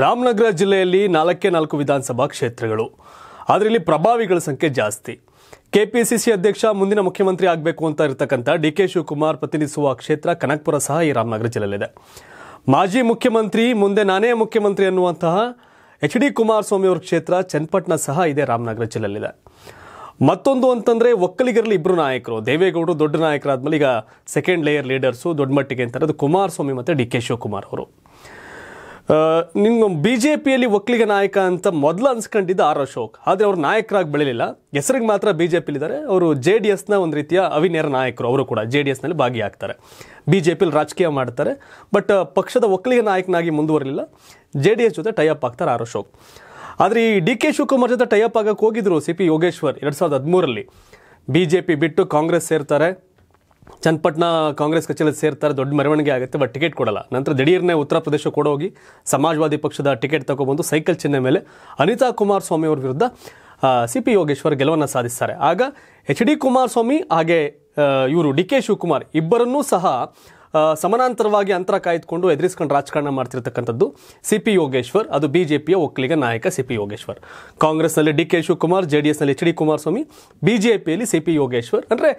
ರಾಮನಗರ ಜಿಲ್ಲೆಯಲ್ಲಿ ನಾಲ್ಕೇ ನಾಲ್ಕು ವಿಧಾನಸಭಾ ಕ್ಷೇತ್ರಗಳು ಅದರಲ್ಲಿ ಪ್ರಭಾವಿಗಳ ಸಂಖ್ಯೆ ಜಾಸ್ತಿ ಕೆಪಿಸಿಸಿ ಅಧ್ಯಕ್ಷ ಮುಂದಿನ ಮುಖ್ಯಮಂತ್ರಿ ಆಗಬೇಕು ಅಂತ ಇರತಕ್ಕಂಥ ಡಿ ಕೆ ಶಿವಕುಮಾರ್ ಪ್ರತಿನಿಧಿಸುವ ಕ್ಷೇತ್ರ ಕನಕ್ಪುರ ಸಹ ಈ ರಾಮನಗರ ಜಿಲ್ಲೆಯಲ್ಲಿದೆ ಮಾಜಿ ಮುಖ್ಯಮಂತ್ರಿ ಮುಂದೆ ನಾನೇ ಮುಖ್ಯಮಂತ್ರಿ ಅನ್ನುವಂತಹ ಎಚ್ ಡಿ ಕುಮಾರಸ್ವಾಮಿ ಅವರ ಕ್ಷೇತ್ರ ಚನ್ನಪಟ್ಟಣ ಸಹ ಇದೆ ರಾಮನಗರ ಜಿಲ್ಲೆಯಲ್ಲಿದೆ ಮತ್ತೊಂದು ಅಂತಂದರೆ ಒಕ್ಕಲಿಗರಲ್ಲಿ ಇಬ್ಬರು ನಾಯಕರು ದೇವೇಗೌಡರು ದೊಡ್ಡ ನಾಯಕರಾದ್ಮೇಲೆ ಈಗ ಸೆಕೆಂಡ್ ಲೇಯರ್ ಲೀಡರ್ಸು ದೊಡ್ಡ ಮಟ್ಟಿಗೆ ಅಂತಾರೆ ಅದು ಕುಮಾರಸ್ವಾಮಿ ಮತ್ತು ಡಿ ಕೆ ಶಿವಕುಮಾರ್ ಅವರು ನಿಮ್ಮ ಬಿ ಜೆ ಪಿಯಲ್ಲಿ ಒಕ್ಕಲಿಗ ನಾಯಕ ಅಂತ ಮೊದಲು ಅನ್ಸ್ಕೊಂಡಿದ್ದ ಆರ್ ಅಶೋಕ್ ಆದರೆ ಅವರು ನಾಯಕರಾಗಿ ಬೆಳಲಿಲ್ಲ ಹೆಸರಿಗೆ ಮಾತ್ರ ಬಿ ಜೆ ಪಿಲಿದ್ದಾರೆ ಅವರು ಜೆ ಡಿ ಎಸ್ನ ಒಂದು ರೀತಿಯ ಅವಿನೇರ ನಾಯಕರು ಅವರು ಕೂಡ ಜೆ ಡಿ ಎಸ್ನಲ್ಲಿ ಭಾಗಿಯಾಗ್ತಾರೆ ಬಿ ಜೆ ಪಿಲಿ ರಾಜಕೀಯ ಮಾಡ್ತಾರೆ ಬಟ್ ಪಕ್ಷದ ಒಕ್ಕಲಿಗ ನಾಯಕನಾಗಿ ಮುಂದುವರಲಿಲ್ಲ ಜೆ ಡಿ ಎಸ್ ಜೊತೆ ಟೈಅಪ್ ಆಗ್ತಾರೆ ಆರ್ ಅಶೋಕ್ ಆದರೆ ಈ ಡಿ ಕೆ ಶಿವಕುಮಾರ್ ಜೊತೆ ಟೈಅಪ್ ಆಗಕ್ಕೆ ಹೋಗಿದ್ರು ಸಿ ಪಿ ಯೋಗೇಶ್ವರ್ ಎರಡು ಸಾವಿರದ ಹದಿಮೂರಲ್ಲಿ ಬಿ ಜೆ ಪಿ ಬಿಟ್ಟು ಕಾಂಗ್ರೆಸ್ ಸೇರ್ತಾರೆ ಚನ್ನಪಟ್ಟಣ ಕಾಂಗ್ರೆಸ್ ಕಚೇರಿ ಸೇರ್ತಾರೆ ದೊಡ್ಡ ಮೆರವಣಿಗೆ ಆಗುತ್ತೆ ಬಟ್ ಟಿಕೆಟ್ ಕೊಡಲ್ಲ ನಂತರ ದಿಢೀರ್ನೇ ಉತ್ತರ ಪ್ರದೇಶ ಕೂಡ ಹೋಗಿ ಸಮಾಜವಾದಿ ಪಕ್ಷದ ಟಿಕೆಟ್ ತಗೊಬಂದು ಸೈಕಲ್ ಚಿಹ್ನೆ ಮೇಲೆ ಅನಿತಾ ಕುಮಾರಸ್ವಾಮಿ ಅವ್ರ ವಿರುದ್ಧ ಸಿ ಪಿ ಯೋಗೇಶ್ವರ್ ಗೆಲುವನ್ನು ಸಾಧಿಸ್ತಾರೆ ಆಗ ಎಚ್ ಡಿ ಕುಮಾರಸ್ವಾಮಿ ಹಾಗೆ ಇವರು ಡಿ ಕೆ ಶಿವಕುಮಾರ್ ಇಬ್ಬರನ್ನೂ ಸಹ ಸಮಾನಾಂತರವಾಗಿ ಅಂತರ ಕಾಯ್ದುಕೊಂಡು ಎದುರಿಸ್ಕೊಂಡು ರಾಜಕಾರಣ ಮಾಡ್ತಿರ್ತಕ್ಕಂಥದ್ದು ಸಿ ಪಿ ಯೋಗೇಶ್ವರ್ ಅದು ಬಿಜೆಪಿಯ ಒಕ್ಕಲಿಗ ನಾಯಕ ಸಿ ಪಿ ಯೋಗೇಶ್ವರ್ ಕಾಂಗ್ರೆಸ್ನಲ್ಲಿ D K Shivakumar J D ಎಸ್ನಲ್ಲಿ ಎಚ್ ಡಿ ಕುಮಾರಸ್ವಾಮಿ ಬಿಜೆಪಿಯಲ್ಲಿ ಸಿ ಪಿ ಯೋಗೇಶ್ವರ್ ಅಂದರೆ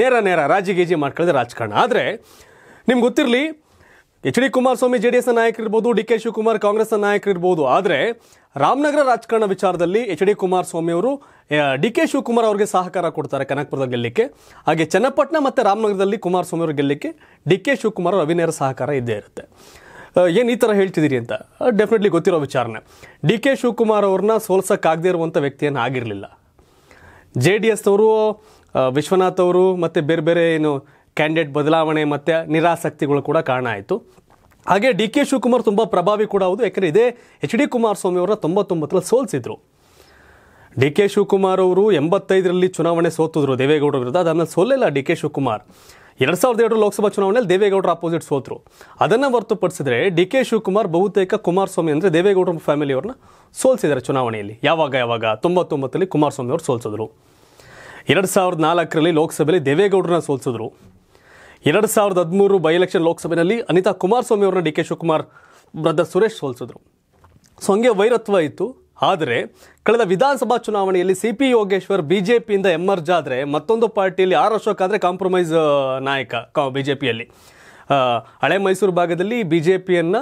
ನೇರ ನೇರ ರಾಜಿ ಗೇಜಿ ಮಾಡ್ಕೊಳ್ಳೋದು ರಾಜಕಾರಣ ಆದರೆ ನಿಮ್ಗೆ ಗೊತ್ತಿರಲಿ ಎಚ್ ಡಿ ಕುಮಾರಸ್ವಾಮಿ ಜೆಡಿಎಸ್ ನಾಯಕರಿರ್ಬೋದು ಡಿ ಕೆ ಶಿವಕುಮಾರ್ ಕಾಂಗ್ರೆಸ್ನ ನಾಯಕರಿರ್ಬೋದು ಆದರೆ ರಾಮನಗರ ರಾಜಕಾರಣ ವಿಚಾರದಲ್ಲಿ ಎಚ್ ಡಿ ಕುಮಾರಸ್ವಾಮಿ ಅವರು ಡಿ ಕೆ ಶಿವಕುಮಾರ್ ಅವರಿಗೆ ಸಹಕಾರ ಕೊಡ್ತಾರೆ ಕನಕಪುರದಲ್ಲಿ ಗೆಲ್ಲಕ್ಕೆ ಹಾಗೆ ಚನ್ನಪಟ್ಟಣ ಮತ್ತು ರಾಮನಗರದಲ್ಲಿ ಕುಮಾರಸ್ವಾಮಿ ಅವರು ಗೆಲ್ಲಕ್ಕೆ ಡಿ ಕೆ ಶಿವಕುಮಾರ್ ಅವರು ಅವಿನೇರ ಸಹಕಾರ ಇದ್ದೇ ಇರುತ್ತೆ ಏನು ಈ ಥರ ಹೇಳ್ತಿದ್ದೀರಿ ಅಂತ ಡೆಫಿನೆಟ್ಲಿ ಗೊತ್ತಿರೋ ವಿಚಾರನ ಡಿ ಕೆ ಶಿವಕುಮಾರ್ ಅವ್ರನ್ನ ಸೋಲ್ಸೋಕ್ಕಾಗದೇ ಇರುವಂಥ ವ್ಯಕ್ತಿಯನ್ನು ಆಗಿರಲಿಲ್ಲ ಜೆ ಡಿ ಎಸ್ನವರು ವಿಶ್ವನಾಥ್ ಅವರು ಮತ್ತು ಬೇರೆ ಬೇರೆ ಏನು ಕ್ಯಾಂಡಿಡೇಟ್ ಬದಲಾವಣೆ ಮತ್ತು ನಿರಾಸಕ್ತಿಗಳು ಕೂಡ ಕಾರಣ ಆಯಿತು ಹಾಗೆ ಡಿ ಕೆ ಶಿವಕುಮಾರ್ ತುಂಬ ಪ್ರಭಾವಿ ಕೂಡ ಹೌದು ಯಾಕಂದರೆ ಇದೇ ಎಚ್ ಡಿ ಕುಮಾರಸ್ವಾಮಿ ಅವರ ತೊಂಬತ್ತೊಂಬತ್ತರಲ್ಲಿ ಸೋಲಿಸಿದ್ರು ಡಿ ಕೆ ಶಿವಕುಮಾರ್ ಅವರು ಎಂಬತ್ತೈದರಲ್ಲಿ ಚುನಾವಣೆ ಸೋತಿದ್ರು ದೇವೇಗೌಡರ ವಿರುದ್ಧ ಅದನ್ನು ಸೋಲಿಲ್ಲ ಡಿ ಕೆ ಶಿವಕುಮಾರ್ ಎರಡು ಸಾವಿರದ ಎರಡು ಲೋಕಸಭಾ ಚುನಾವಣೆಯಲ್ಲಿ ದೇವೇಗೌಡರ ಅಪೋಸಿಟ್ ಸೋತರು ಅದನ್ನು ಹೊರತುಪಡಿಸಿದ್ರೆ ಡಿ ಕೆ ಶಿವಕುಮಾರ್ ಬಹುತೇಕ ಕುಮಾರಸ್ವಾಮಿ ಅಂದರೆ ದೇವೇಗೌಡರ ಫ್ಯಾಮಿಲಿಯವ್ರನ್ನ ಸೋಲಿಸಿದ್ದಾರೆ ಚುನಾವಣೆಯಲ್ಲಿ ಯಾವಾಗ ಯಾವಾಗ ತೊಂಬತ್ತೊಂಬತ್ತರಲ್ಲಿ ಕುಮಾರಸ್ವಾಮಿ ಅವರು ಸೋಲಿಸಿದ್ರು ಎರಡು ಸಾವಿರದ ನಾಲ್ಕರಲ್ಲಿ ಲೋಕಸಭೆಯಲ್ಲಿ ದೇವೇಗೌಡರನ್ನ ಸೋಲಿಸಿದ್ರು ಎರಡು ಸಾವಿರದ ಹದಿಮೂರು ಬೈ ಎಲೆಕ್ಷನ್ ಲೋಕಸಭೆಯಲ್ಲಿ ಅನಿತಾ ಕುಮಾರಸ್ವಾಮಿ ಅವರನ್ನ D K Shivakumar brother Suresh ಸೋಲಿಸಿದ್ರು ಸೊ ಹಂಗೆ ವೈರತ್ವ ಇತ್ತು ಆದರೆ ಕಳೆದ ವಿಧಾನಸಭಾ ಚುನಾವಣೆಯಲ್ಲಿ C P Yogeshwar B J ಪಿಯಿಂದ ಆದರೆ ಮತ್ತೊಂದು ಪಾರ್ಟಿಯಲ್ಲಿ ಆರು ವರ್ಷಕ್ಕಾದರೆ ಕಾಂಪ್ರಮೈಸ್ ನಾಯಕ ಬಿ ಜೆ ಪಿಯಲ್ಲಿ ಹಳೆ ಮೈಸೂರು ಭಾಗದಲ್ಲಿ ಬಿ ಜೆ ಪಿಯನ್ನು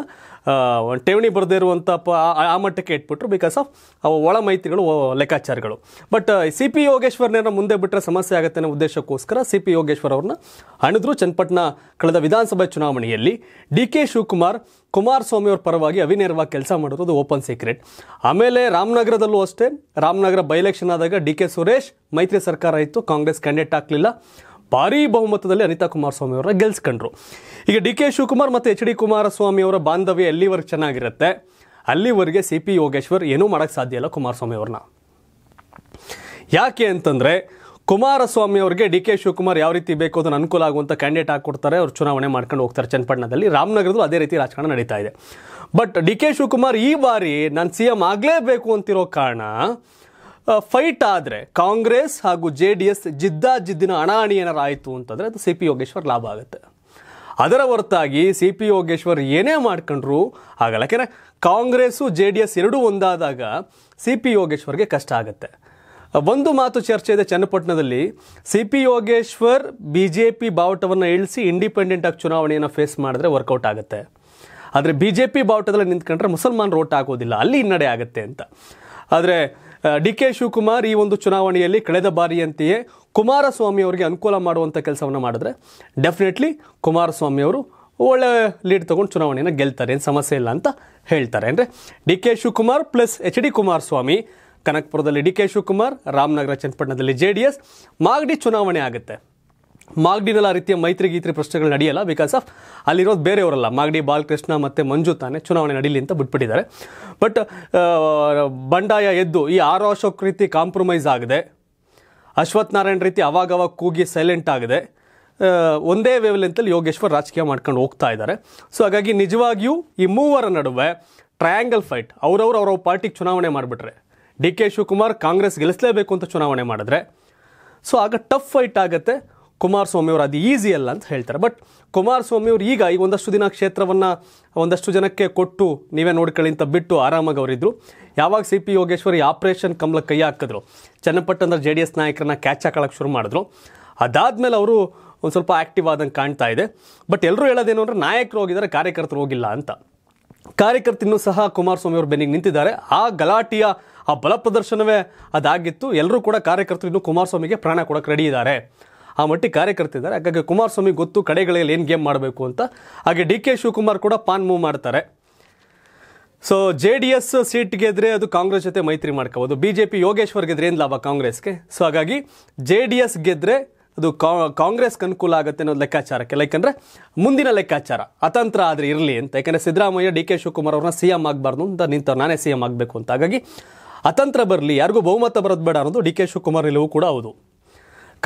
ಒಂದು ಠೇವಣಿ ಬರದೇ ಇರುವಂಥ ಪ ಆ ಮಟ್ಟಕ್ಕೆ ಇಟ್ಬಿಟ್ರು ಬಿಕಾಸ್ ಆಫ್ ಒಳ ಮೈತ್ರಿಗಳು ಲೆಕ್ಕಾಚಾರಗಳು ಬಟ್ ಸಿ ಪಿ ಯೋಗೇಶ್ವರ್ನ ಮುಂದೆ ಬಿಟ್ಟರೆ ಸಮಸ್ಯೆ ಆಗುತ್ತೆ ಅನ್ನೋ ಉದ್ದೇಶಕ್ಕೋಸ್ಕರ ಸಿ ಪಿ ಯೋಗೇಶ್ವರ್ ಅವ್ರನ್ನ ಹಣಿದ್ರು ಚನ್ನಪಟ್ಟಣ ಕಳೆದ ವಿಧಾನಸಭೆ ಚುನಾವಣೆಯಲ್ಲಿ ಡಿ ಕೆ ಶಿವಕುಮಾರ್ ಕುಮಾರಸ್ವಾಮಿ ಅವ್ರ ಪರವಾಗಿ ಅವಿನೇರವಾಗಿ ಕೆಲಸ ಮಾಡಿರೋದು ಓಪನ್ ಸೀಕ್ರೆಟ್ ಆಮೇಲೆ ರಾಮನಗರದಲ್ಲೂ ಅಷ್ಟೇ ರಾಮನಗರ ಬೈ ಎಲೆಕ್ಷನ್ ಆದಾಗ ಡಿ ಕೆ ಸುರೇಶ್ ಮೈತ್ರಿ ಸರ್ಕಾರ ಇತ್ತು ಕಾಂಗ್ರೆಸ್ ಕ್ಯಾಂಡಿಡೇಟ್ ಆಗಲಿಲ್ಲ ಭಾರೀ ಬಹುಮತದಲ್ಲಿ ಅನಿತಾ ಕುಮಾರಸ್ವಾಮಿ ಅವರ ಗೆಲ್ಸ್ಕೊಂಡ್ರು ಈಗ ಡಿ ಕೆ ಶಿವಕುಮಾರ್ ಮತ್ತು ಎಚ್ ಡಿ ಕುಮಾರಸ್ವಾಮಿ ಅವರ ಬಾಂಧವ್ಯ ಎಲ್ಲಿವರೆಗೆ ಚೆನ್ನಾಗಿರುತ್ತೆ ಅಲ್ಲಿವರೆಗೆ ಸಿ ಪಿ ಯೋಗೇಶ್ವರ್ ಏನೂ ಮಾಡೋಕ್ಕೆ ಸಾಧ್ಯ ಇಲ್ಲ ಕುಮಾರಸ್ವಾಮಿ ಅವ್ರನ್ನ ಯಾಕೆ ಅಂತಂದರೆ ಕುಮಾರಸ್ವಾಮಿ ಅವರಿಗೆ ಡಿ ಕೆ ಶಿವಕುಮಾರ್ ಯಾವ ರೀತಿ ಬೇಕು ಅದನ್ನು ಅನುಕೂಲ ಆಗುವಂಥ ಕ್ಯಾಂಡಿಡೇಟ್ ಹಾಕ್ಕೊಡ್ತಾರೆ ಅವ್ರು ಚುನಾವಣೆ ಮಾಡ್ಕೊಂಡು ಹೋಗ್ತಾರೆ ಚನ್ನಪಟ್ಟಣದಲ್ಲಿ ರಾಮನಗರದಲ್ಲೂ ಅದೇ ರೀತಿ ರಾಜಕಾರಣ ನಡೀತಾ ಇದೆ ಬಟ್ ಡಿ ಕೆ ಶಿವಕುಮಾರ್ ಈ ಬಾರಿ ನಾನು ಸಿ ಎಂ ಆಗಲೇಬೇಕು ಅಂತಿರೋ ಕಾರಣ ಫೈಟ್ ಆದರೆ ಕಾಂಗ್ರೆಸ್ ಹಾಗೂ ಜೆ ಡಿ ಎಸ್ ಜಿದ್ದಾಜಿದ್ದಿನ ಅಣಾಣಿ ಏನಾರು ಆಯಿತು ಅಂತಂದರೆ ಅದು ಸಿ ಪಿ ಯೋಗೇಶ್ವರ್ ಲಾಭ ಆಗುತ್ತೆ ಅದರ ಹೊರತಾಗಿ ಸಿ ಪಿ ಯೋಗೇಶ್ವರ್ ಏನೇ ಮಾಡ್ಕೊಂಡ್ರು ಆಗಲ್ಲ ಯಾಕೆಂದರೆ ಕಾಂಗ್ರೆಸ್ಸು ಜೆ ಡಿ ಎಸ್ ಎರಡೂ ಒಂದಾದಾಗ ಸಿ ಪಿ ಯೋಗೇಶ್ವರ್ಗೆ ಕಷ್ಟ ಆಗುತ್ತೆ ಒಂದು ಮಾತು ಚರ್ಚೆ ಇದೆ ಚನ್ನಪಟ್ಟಣದಲ್ಲಿ C P Yogeshwar B J P ಬಾವುಟವನ್ನು ಇಳಿಸಿ ಆಗಿ ಚುನಾವಣೆಯನ್ನು ಫೇಸ್ ಮಾಡಿದ್ರೆ ವರ್ಕೌಟ್ ಆಗುತ್ತೆ ಆದರೆ ಬಿ ಜೆ ಪಿ ಬಾವುಟದಲ್ಲಿ ನಿಂತ್ಕೊಂಡ್ರೆ ಮುಸಲ್ಮಾನ್ ಓಟ್ ಆಗೋದಿಲ್ಲ ಅಲ್ಲಿ ಹಿನ್ನಡೆ ಆಗುತ್ತೆ ಅಂತ ಆದರೆ ಡಿ ಕೆ ಶಿವಕುಮಾರ್ ಈ ಒಂದು ಚುನಾವಣೆಯಲ್ಲಿ ಕಳೆದ ಬಾರಿಯಂತೆಯೇ ಕುಮಾರಸ್ವಾಮಿ ಅವರಿಗೆ ಅನುಕೂಲ ಮಾಡುವಂಥ ಕೆಲಸವನ್ನು ಮಾಡಿದ್ರೆ ಡೆಫಿನೆಟ್ಲಿ ಕುಮಾರಸ್ವಾಮಿ ಅವರು ಒಳ್ಳೆ ಲೀಡ್ ತೊಗೊಂಡು ಚುನಾವಣೆಯನ್ನು ಗೆಲ್ತಾರೆ ಏನು ಸಮಸ್ಯೆ ಇಲ್ಲ ಅಂತ ಹೇಳ್ತಾರೆ ಅಂದರೆ D K Shivakumar plus H D Kumaraswamy ಕನಕಪುರದಲ್ಲಿ ಡಿ ಕೆ ಶಿವಕುಮಾರ್ ರಾಮನಗರ ಚನ್ನಪಟ್ಟಣದಲ್ಲಿ ಜೆ ಡಿ ಎಸ್ ಮಾಗಡಿ ಚುನಾವಣೆ ಆಗುತ್ತೆ ಮಾಗಡಿನಲ್ಲಿ ಆ ರೀತಿಯ ಮೈತ್ರಿ ಗೀತ್ರಿ ಪ್ರಶ್ನೆಗಳು ನಡೆಯಲ್ಲ ಬಿಕಾಸ್ ಆಫ್ ಅಲ್ಲಿರೋದು ಬೇರೆಯವರಲ್ಲ ಮಾಗಡಿ ಬಾಲಕೃಷ್ಣ ಮತ್ತು ಮಂಜು ತಾನೆ ಚುನಾವಣೆ ನಡೀಲಿ ಅಂತ ಬಿಟ್ಬಿಟ್ಟಿದ್ದಾರೆ ಬಟ್ ಬಂಡಾಯ ಎದ್ದು ಈ ಆರು ಅಶೋಕ್ ರೀತಿ ಕಾಂಪ್ರಮೈಸ್ ಆಗಿದೆ ಅಶ್ವಥ್ ನಾರಾಯಣ್ ರೀತಿ ಅವಾಗವಾಗ ಕೂಗಿ ಸೈಲೆಂಟ್ ಆಗಿದೆ ಒಂದೇ ವೇವ್ಲೆಂತಲ್ಲಿ ಯೋಗೇಶ್ವರ್ ರಾಜಕೀಯ ಮಾಡ್ಕೊಂಡು ಹೋಗ್ತಾ ಇದ್ದಾರೆ ಸೊ ಹಾಗಾಗಿ ನಿಜವಾಗಿಯೂ ಈ ಮೂವರ ನಡುವೆ ಟ್ರಯಾಂಗಲ್ ಫೈಟ್ ಅವರವರು ಅವರ ಪಾರ್ಟಿಗೆ ಚುನಾವಣೆ ಮಾಡಿಬಿಟ್ರೆ ಡಿ ಕೆ ಶಿವಕುಮಾರ್ ಕಾಂಗ್ರೆಸ್ ಗೆಲ್ಲಿಸಲೇಬೇಕು ಅಂತ ಚುನಾವಣೆ ಮಾಡಿದ್ರೆ ಸೊ ಆಗ ಟಫ್ ಫೈಟ್ ಆಗುತ್ತೆ ಕುಮಾರಸ್ವಾಮಿ ಅವರು ಅದು ಈಸಿ ಅಲ್ಲ ಅಂತ ಹೇಳ್ತಾರೆ ಬಟ್ ಕುಮಾರಸ್ವಾಮಿ ಅವರು ಈಗ ಈಗ ಒಂದಷ್ಟು ದಿನ ಕ್ಷೇತ್ರವನ್ನು ಒಂದಷ್ಟು ಜನಕ್ಕೆ ಕೊಟ್ಟು ನೀವೇ ನೋಡ್ಕೊಳ್ಳಿ ಅಂತ ಬಿಟ್ಟು ಆರಾಮಾಗಿ ಅವರಿದ್ದರು ಯಾವಾಗ ಸಿ ಪಿ ಯೋಗೇಶ್ವರಿ ಆಪ್ರೇಷನ್ ಕಮಲ ಕೈ ಹಾಕಿದ್ರು ಚನ್ನಪಟ್ಟಣದ ಜೆ ಡಿ ಎಸ್ ನಾಯಕರನ್ನ ಕ್ಯಾಚ್ ಹಾಕೊಳ್ಳೋಕೆ ಶುರು ಮಾಡಿದ್ರು ಅದಾದಮೇಲೆ ಅವರು ಒಂದು ಸ್ವಲ್ಪ ಆ್ಯಕ್ಟಿವ್ ಆದಂಗೆ ಕಾಣ್ತಾ ಇದೆ ಬಟ್ ಎಲ್ಲರೂ ಹೇಳೋದೇನು ಅಂದರೆ ನಾಯಕರು ಹೋಗಿದ್ದಾರೆ ಕಾರ್ಯಕರ್ತರು ಹೋಗಿಲ್ಲ ಅಂತ ಕಾರ್ಯಕರ್ತನೂ ಸಹ ಕುಮಾರಸ್ವಾಮಿ ಅವರು ಬೆನ್ನಿಗೆ ನಿಂತಿದ್ದಾರೆ ಆ ಗಲಾಟೆಯ ಆ ಬಲ ಪ್ರದರ್ಶನವೇ ಅದಾಗಿತ್ತು ಎಲ್ಲರೂ ಕೂಡ ಕಾರ್ಯಕರ್ತರು ಇನ್ನೂ ಕುಮಾರಸ್ವಾಮಿಗೆ ಪ್ರಾಣ ಕೊಡೋಕೆ ರೆಡಿ ಇದ್ದಾರೆ ಆ ಮಟ್ಟಿಗೆ ಕಾರ್ಯಕರ್ತಿದ್ದಾರೆ ಹಾಗಾಗಿ ಕುಮಾರಸ್ವಾಮಿ ಗೊತ್ತು ಕಡೆಗಳಲ್ಲಿ ಏನು ಗೇಮ್ ಮಾಡಬೇಕು ಅಂತ ಹಾಗೆ ಡಿ ಕೆ ಶಿವಕುಮಾರ್ ಕೂಡ ಪಾನ್ ಮೂವ್ ಮಾಡ್ತಾರೆ so J D S seat ಗೆದ್ರೆ ಅದು ಕಾಂಗ್ರೆಸ್ ಜೊತೆ ಮೈತ್ರಿ ಮಾಡ್ಕೋಬೋದು ಬಿ ಜೆ ಪಿ ಯೋಗೇಶ್ವರ್ ಗೆದ್ರೆ ಏನು ಲಾಭ ಕಾಂಗ್ರೆಸ್ಗೆ ಸೊ ಹಾಗಾಗಿ ಜೆ ಡಿ ಎಸ್ ಗೆದ್ರೆ ಅದು ಕಾಂಗ್ರೆಸ್ಗೆ ಅನುಕೂಲ ಆಗುತ್ತೆ ಅನ್ನೋದು ಲೆಕ್ಕಾಚಾರಕ್ಕೆ ಲೈಕ್ ಮುಂದಿನ ಲೆಕ್ಕಾಚಾರ ಅತಂತ್ರ ಆದರೆ ಇರಲಿ ಅಂತ ಯಾಕಂದ್ರೆ ಸಿದ್ದರಾಮಯ್ಯ ಡಿ ಕೆ ಶಿವಕುಮಾರ್ ಅವ್ರನ್ನ ಸಿ ಎಂ ಆಗಬಾರ್ದು ಅಂತ ನಿಂತವ್ರು ನಾನೇ ಸಿ ಎಂ ಆಗಬೇಕು ಅಂತ ಹಾಗಾಗಿ ಅತಂತ್ರ ಬರಲಿ ಯಾರಿಗೂ ಬಹುಮತ ಬರೋದು ಬೇಡ ಅನ್ನೋದು ಡಿ ಕೆ ಶಿವಕುಮಾರ್ ಇಲ್ಲವೂ ಕೂಡ ಹೌದು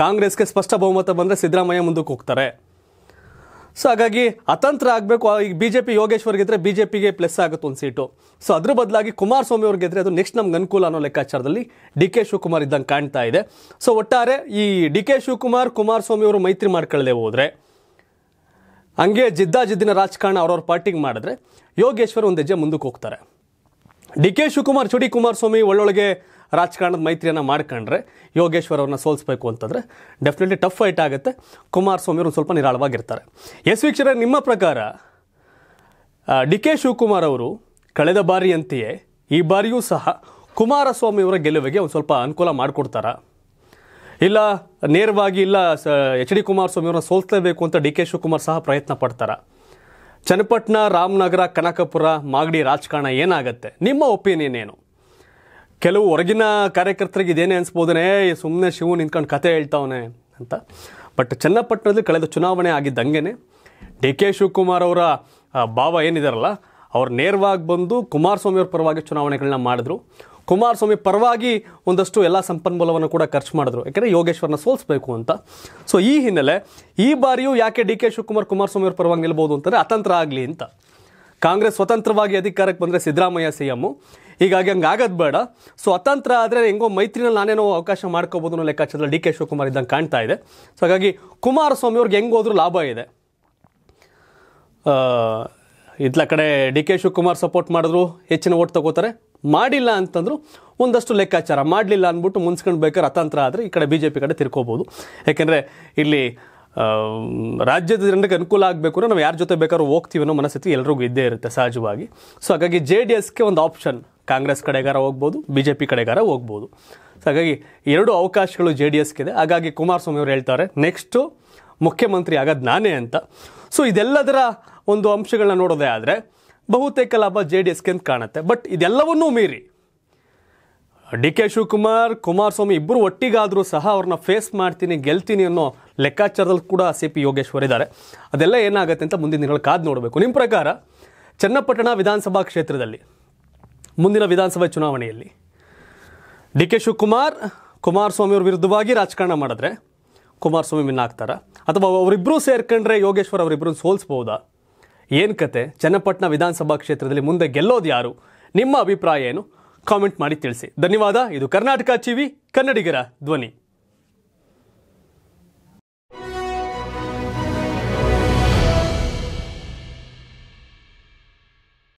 ಕಾಂಗ್ರೆಸ್ಗೆ ಸ್ಪಷ್ಟ ಬಹುಮತ ಬಂದರೆ ಸಿದ್ದರಾಮಯ್ಯ ಮುಂದಕ್ಕೆ ಹೋಗ್ತಾರೆ ಸೊ ಹಾಗಾಗಿ ಅತಂತ್ರ ಆಗಬೇಕು ಈಗ ಬಿ ಜೆ ಪಿ ಯೋಗೇಶ್ವರ್ಗಿದ್ರೆ ಬಿ ಜೆ ಪಿಗೆ ಪ್ಲಸ್ ಆಗುತ್ತೆ ಒಂದು ಸೀಟು ಸೊ ಅದ್ರ ಬದಲಾಗಿ ಕುಮಾರಸ್ವಾಮಿ ಅವ್ರಿಗೆ ಗೆದ್ರೆ ಅದು ನೆಕ್ಸ್ಟ್ ನಮ್ಗೆ ಅನುಕೂಲ ಅನ್ನೋ ಲೆಕ್ಕಾಚಾರದಲ್ಲಿ ಡಿ ಕೆ ಶಿವಕುಮಾರ್ ಇದ್ದಂಗೆ ಕಾಣ್ತಾ ಇದೆ ಸೊ ಒಟ್ಟಾರೆ ಈ ಡಿ ಕೆ ಶಿವಕುಮಾರ್ ಕುಮಾರಸ್ವಾಮಿ ಅವರು ಮೈತ್ರಿ ಮಾಡ್ಕೊಳ್ಳದೆ ಹೋದರೆ ಹಂಗೆ ಜಿದ್ದಾಜಿದ್ದಿನ ರಾಜಕಾರಣ ಅವ್ರವ್ರ ಪಾರ್ಟಿಗೆ ಮಾಡಿದ್ರೆ ಯೋಗೇಶ್ವರ್ ಒಂದು ಹೆಜ್ಜೆ ಮುಂದಕ್ಕೆ ಹೋಗ್ತಾರೆ ಡಿ ಕೆ ಶಿವಕುಮಾರ್ ಚುಡಿ ಕುಮಾರಸ್ವಾಮಿ ಒಳ್ಳೊಳಗೆ ರಾಜಕಾರಣದ ಮೈತ್ರಿಯನ್ನು ಮಾಡ್ಕೊಂಡ್ರೆ ಯೋಗೇಶ್ವರ್ ಅವ್ರನ್ನ ಅಂತಂದರೆ ಡೆಫಿನೆಟ್ಲಿ ಟಫ್ ಫೈಟ್ ಆಗುತ್ತೆ ಕುಮಾರಸ್ವಾಮಿ ಅವರು ಸ್ವಲ್ಪ ನಿರಾಳವಾಗಿರ್ತಾರೆ ಎಸ್ ವೀಕ್ಷರ ನಿಮ್ಮ ಪ್ರಕಾರ ಡಿ ಕೆ ಶಿವಕುಮಾರ್ ಅವರು ಕಳೆದ ಬಾರಿಯಂತೆಯೇ ಈ ಬಾರಿಯೂ ಸಹ ಕುಮಾರಸ್ವಾಮಿ ಅವರ ಗೆಲುವಿಗೆ ಒಂದು ಸ್ವಲ್ಪ ಅನುಕೂಲ ಮಾಡಿಕೊಡ್ತಾರ ಇಲ್ಲ ನೇರವಾಗಿ ಇಲ್ಲ ಸ ಎಚ್ ಡಿ ಕುಮಾರಸ್ವಾಮಿ ಅವ್ರನ್ನ ಸೋಲ್ಸ್ಲೇಬೇಕು ಅಂತ ಡಿ ಕೆ ಶಿವಕುಮಾರ್ ಸಹ ಪ್ರಯತ್ನ ಪಡ್ತಾರೆ ಚನ್ನಪಟ್ಟಣ ರಾಮನಗರ ಕನಕಪುರ ಮಾಗಡಿ ರಾಜಕಾರಣ ಏನಾಗುತ್ತೆ ನಿಮ್ಮ ಒಪಿನಿಯನ್ ಏನು ಕೆಲವು ಹೊರಗಿನ ಕಾರ್ಯಕರ್ತರಿಗೆ ಇದೇನೇ ಅನಿಸ್ಬೋದನೇ ಸುಮ್ಮನೆ ಶಿವು ನಿಂತ್ಕೊಂಡು ಕತೆ ಹೇಳ್ತಾವನೆ ಅಂತ ಬಟ್ ಚನ್ನಪಟ್ಟಣದಲ್ಲಿ ಕಳೆದ ಚುನಾವಣೆ ಆಗಿದ್ದಂಗೆ ಡಿ ಕೆ ಶಿವಕುಮಾರ್ ಅವರ ಭಾವ ಏನಿದಾರಲ್ಲ ಅವ್ರು ನೇರವಾಗಿ ಬಂದು ಕುಮಾರಸ್ವಾಮಿ ಅವ್ರ ಪರವಾಗಿ ಚುನಾವಣೆಗಳನ್ನ ಮಾಡಿದ್ರು ಕುಮಾರಸ್ವಾಮಿ ಪರವಾಗಿ ಒಂದಷ್ಟು ಎಲ್ಲ ಸಂಪನ್ಮೂಲವನ್ನು ಕೂಡ ಖರ್ಚು ಮಾಡಿದ್ರು ಯಾಕೆಂದರೆ ಯೋಗೇಶ್ವರನ ಸೋಲಿಸ್ಬೇಕು ಅಂತ ಸೊ ಈ ಹಿನ್ನೆಲೆ ಈ ಬಾರಿಯೂ ಯಾಕೆ ಡಿ ಕೆ ಶಿವಕುಮಾರ್ ಕುಮಾರಸ್ವಾಮಿ ಅವ್ರ ಪರವಾಗಿ ನಿಲ್ಬೋದು ಅಂತಂದರೆ ಅತಂತ್ರ ಆಗಲಿ ಅಂತ ಕಾಂಗ್ರೆಸ್ ಸ್ವತಂತ್ರವಾಗಿ ಅಧಿಕಾರಕ್ಕೆ ಬಂದರೆ ಸಿದ್ದರಾಮಯ್ಯ ಸಿ ಎಮ್ಮು ಹೀಗಾಗಿ ಹಂಗೆ ಆಗೋದು ಬೇಡ ಸೊ ಅತಂತ್ರ ಆದರೆ ಹೆಂಗೋ ಮೈತ್ರಿನಲ್ಲಿ ನಾನೇನೋ ಅವಕಾಶ ಮಾಡ್ಕೋಬೋದು ಅನ್ನೋ ಲೆಕ್ಕಾಚಾರದಲ್ಲಿ ಡಿ ಕೆ ಶಿವಕುಮಾರ್ ಇದ್ದಂಗೆ ಕಾಣ್ತಾ ಇದೆ ಸೊ ಹಾಗಾಗಿ ಕುಮಾರಸ್ವಾಮಿ ಅವ್ರಿಗೆ ಹೆಂಗೋದ್ರೂ ಲಾಭ ಇದೆ ಇದ್ಲ ಕಡೆ ಡಿ ಕೆ ಶಿವಕುಮಾರ್ ಸಪೋರ್ಟ್ ಮಾಡಿದ್ರು ಹೆಚ್ಚಿನ ಓಟ್ ತಗೋತಾರೆ ಮಾಡಿಲ್ಲ ಅಂತಂದ್ರೂ ಒಂದಷ್ಟು ಲೆಕ್ಕಾಚಾರ ಮಾಡಲಿಲ್ಲ ಅಂದ್ಬಿಟ್ಟು ಮುನ್ಸ್ಕೊಂಡು ಬೇಕಾದ್ರೆ ಅತಂತ್ರ ಆದರೆ ಈ ಕಡೆ ಬಿ ಜೆ ಪಿ ಕಡೆ ತಿರ್ಕೋಬೋದು ಯಾಕೆಂದರೆ ಇಲ್ಲಿ ರಾಜ್ಯದ ಜನರಿಗೆ ಅನುಕೂಲ ಆಗಬೇಕು ಅಂದರೆ ನಾವು ಯಾರ ಜೊತೆ ಬೇಕಾದ್ರೂ ಹೋಗ್ತೀವಿ ಅನ್ನೋ ಮನಸ್ಥಿತಿ ಎಲ್ರಿಗೂ ಇದ್ದೇ ಇರುತ್ತೆ ಸಹಜವಾಗಿ ಸೊ ಹಾಗಾಗಿ ಜೆ ಡಿ ಎಸ್ಗೆ ಒಂದು ಆಪ್ಷನ್ ಕಾಂಗ್ರೆಸ್ ಕಡೆಗಾರ ಹೋಗ್ಬೋದು ಬಿ ಜೆ ಪಿ ಕಡೆಗಾರ ಹೋಗ್ಬೋದು ಸೊ ಹಾಗಾಗಿ ಎರಡು ಅವಕಾಶಗಳು ಜೆ ಡಿ ಇದೆ ಹಾಗಾಗಿ ಕುಮಾರಸ್ವಾಮಿ ಅವರು ಹೇಳ್ತಾರೆ ನೆಕ್ಸ್ಟು ಮುಖ್ಯಮಂತ್ರಿ ಆಗೋದು ನಾನೇ ಅಂತ ಸೊ ಇದೆಲ್ಲದರ ಒಂದು ಅಂಶಗಳನ್ನ ನೋಡೋದೇ ಆದರೆ ಬಹುತೇಕ ಲಾಭ ಜೆ ಡಿ ಎಸ್ಗೆ ಅಂತ ಕಾಣುತ್ತೆ ಬಟ್ ಇದೆಲ್ಲವನ್ನೂ ಮೀರಿ ಡಿ ಕೆ ಶಿವಕುಮಾರ್ ಕುಮಾರಸ್ವಾಮಿ ಇಬ್ಬರು ಒಟ್ಟಿಗಾದರೂ ಸಹ ಅವ್ರನ್ನ ಫೇಸ್ ಮಾಡ್ತೀನಿ ಗೆಲ್ತೀನಿ ಅನ್ನೋ ಲೆಕ್ಕಾಚಾರದಲ್ಲಿ ಕೂಡ ಸಿ ಪಿ ಯೋಗೇಶ್ವರ್ ಇದ್ದಾರೆ ಅದೆಲ್ಲ ಏನಾಗುತ್ತೆ ಅಂತ ಮುಂದಿನ ದಿನಗಳು ಕಾದು ನೋಡಬೇಕು ನಿಮ್ಮ ಪ್ರಕಾರ ಚನ್ನಪಟ್ಟಣ ವಿಧಾನಸಭಾ ಕ್ಷೇತ್ರದಲ್ಲಿ ಮುಂದಿನ ವಿಧಾನಸಭಾ ಚುನಾವಣೆಯಲ್ಲಿ ಡಿ ಕೆ ಶಿವಕುಮಾರ್ ಕುಮಾರಸ್ವಾಮಿ ಅವ್ರ ವಿರುದ್ಧವಾಗಿ ರಾಜಕಾರಣ ಮಾಡಿದ್ರೆ ಕುಮಾರಸ್ವಾಮಿ ವಿನ್ ಅಥವಾ ಅವರಿಬ್ಬರೂ ಸೇರ್ಕೊಂಡ್ರೆ ಯೋಗೇಶ್ವರ್ ಅವರಿಬ್ಬರನ್ನು ಸೋಲಿಸ್ಬೋದಾ ಏನು ಕತೆ ಚನ್ನಪಟ್ಟಣ ವಿಧಾನಸಭಾ ಕ್ಷೇತ್ರದಲ್ಲಿ ಮುಂದೆ ಗೆಲ್ಲೋದು ಯಾರು ನಿಮ್ಮ ಅಭಿಪ್ರಾಯ ಏನು ಕಾಮೆಂಟ್ ಮಾಡಿ ತಿಳಿಸಿ ಧನ್ಯವಾದ ಇದು ಕರ್ನಾಟಕ ಚಿವಿ ಕನ್ನಡಿಗರ ಧ್ವನಿ